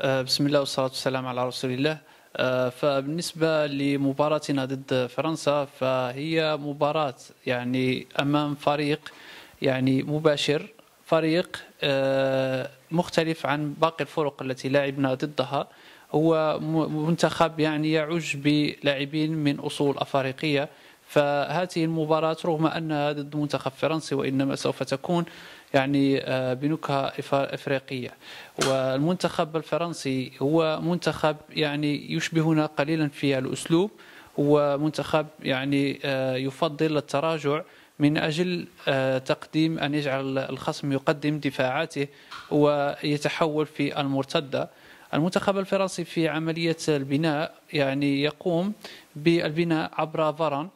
آه، بسم الله والصلاة والسلام على رسول الله آه، فبالنسبة لمباراتنا ضد فرنسا فهي مباراة يعني أمام فريق يعني مباشر فريق آه، مختلف عن باقي الفرق التي لعبنا ضدها هو منتخب يعني يعج بلاعبين من أصول أفريقية فهذه المباراة رغم أنها ضد منتخب فرنسي وإنما سوف تكون يعني آه، بنكهة إفريقية والمنتخب الفرنسي هو منتخب يعني يشبهنا قليلا في الأسلوب هو منتخب يعني آه، يفضل التراجع من أجل آه، تقديم أن يجعل الخصم يقدم دفاعاته ويتحول في المرتدة المنتخب الفرنسي في عملية البناء يعني يقوم بالبناء عبر فرن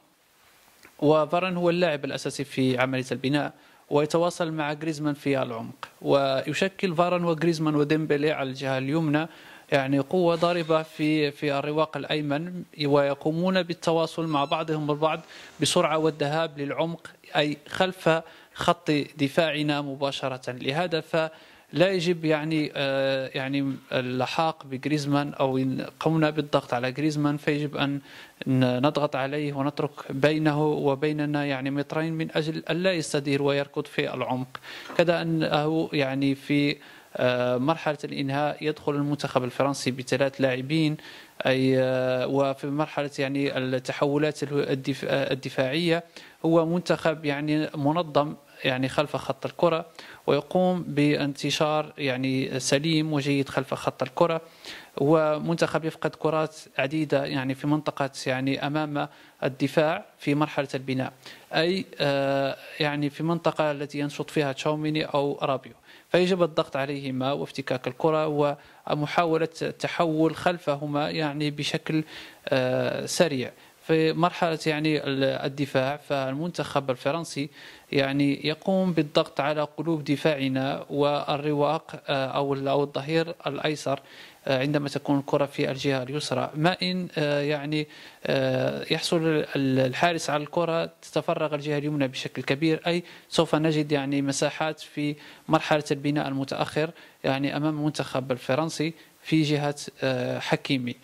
وفاران هو اللاعب الأساسي في عملية البناء ويتواصل مع جريزمان في العمق ويشكل فاران وجريزمان وديمبلي على الجهة اليمنى يعني قوة ضاربة في في الرواق الأيمن ويقومون بالتواصل مع بعضهم البعض بسرعة والذهاب للعمق أي خلف خط دفاعنا مباشرة لهذا ف لا يجب يعني آه يعني اللحاق بجريزمان او قمنا بالضغط على جريزمان فيجب ان نضغط عليه ونترك بينه وبيننا يعني مترين من اجل الا يستدير ويركض في العمق كذا انه يعني في آه مرحله الانهاء يدخل المنتخب الفرنسي بثلاث لاعبين اي آه وفي مرحله يعني التحولات الدفاعيه هو منتخب يعني منظم يعني خلف خط الكرة ويقوم بانتشار يعني سليم وجيد خلف خط الكرة ومنتخب يفقد كرات عديدة يعني في منطقة يعني أمام الدفاع في مرحلة البناء أي آه، يعني في منطقة التي ينشط فيها تشاوميني أو رابيو فيجب الضغط عليهما وافتكاك الكرة ومحاولة التحول خلفهما يعني بشكل آه، سريع في مرحلة يعني الدفاع فالمنتخب الفرنسي يعني يقوم بالضغط على قلوب دفاعنا والرواق آه، أو أو الظهير الأيسر آه، عندما تكون الكرة في الجهة اليسرى ما إن آه، يعني يحصل الحارس على الكرة تتفرغ الجهة اليمنى بشكل كبير أي سوف نجد يعني مساحات في مرحلة البناء المتأخر يعني أمام المنتخب الفرنسي في جهة حكيمي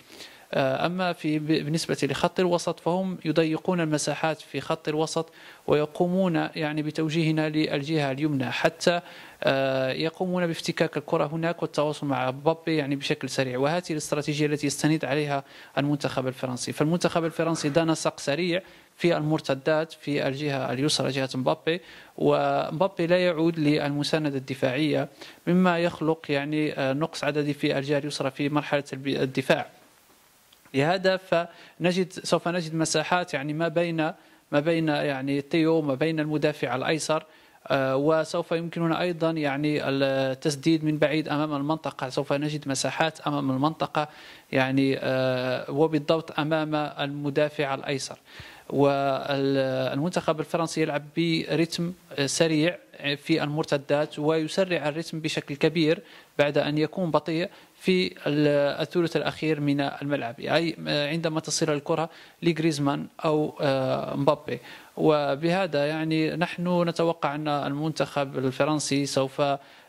آه، أما في بالنسبة لخط الوسط فهم يضيقون المساحات في خط الوسط ويقومون يعني بتوجيهنا للجهة اليمنى حتى آه، يقومون بافتكاك الكرة هناك والتواصل مع بابي يعني بشكل سريع وهذه الاستراتيجية التي يستند عليها المنتخب الفرنسي فالمنتخب الفرنسي دان نسق سريع في المرتدات في الجهة اليسرى جهة مبابي ومبابي لا يعود للمساندة الدفاعية مما يخلق يعني آه، نقص عددي في الجهة اليسرى في مرحلة الدفاع لهذا فنجد سوف نجد مساحات يعني ما بين ما بين يعني تيو ما بين المدافع الايسر آه، وسوف يمكننا ايضا يعني التسديد من بعيد امام المنطقه سوف نجد مساحات امام المنطقه يعني آه، وبالضبط امام المدافع الايسر والمنتخب الفرنسي يلعب برتم سريع في المرتدات ويسرع الرتم بشكل كبير بعد أن يكون بطيء في الثلث الأخير من الملعب أي عندما تصل الكرة لجريزمان أو آه، مبابي وبهذا يعني نحن نتوقع أن المنتخب الفرنسي سوف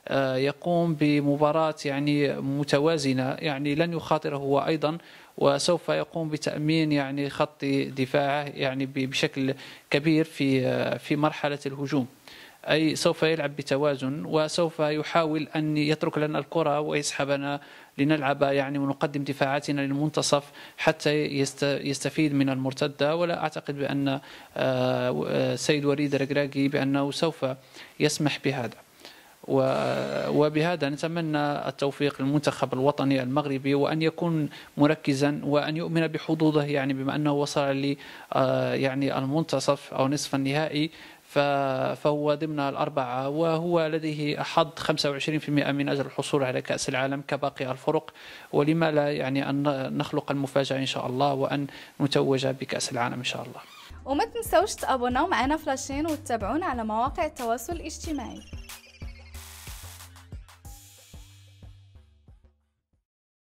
آه، يقوم بمباراة يعني متوازنة يعني لن يخاطر هو أيضا وسوف يقوم بتأمين يعني خط دفاعه يعني بشكل كبير في آه، في مرحلة الهجوم أي سوف يلعب بتوازن وسوف يحاول أن يترك لنا الكرة ويسحبنا لنلعب يعني ونقدم دفاعاتنا للمنتصف حتى يستفيد من المرتدة ولا أعتقد بأن آه، سيد وليد ركراكي بأنه سوف يسمح بهذا وبهذا نتمنى التوفيق للمنتخب الوطني المغربي وان يكون مركزا وان يؤمن بحظوظه يعني بما انه وصل ل آه، يعني المنتصف او نصف النهائي فهو ضمن الأربعة وهو لديه حظ 25% من أجل الحصول على كأس العالم كباقي الفرق ولما لا يعني أن نخلق المفاجأة إن شاء الله وأن نتوج بكأس العالم إن شاء الله وما تنسوش تابوناو معنا فلاشين وتتابعونا على مواقع التواصل الاجتماعي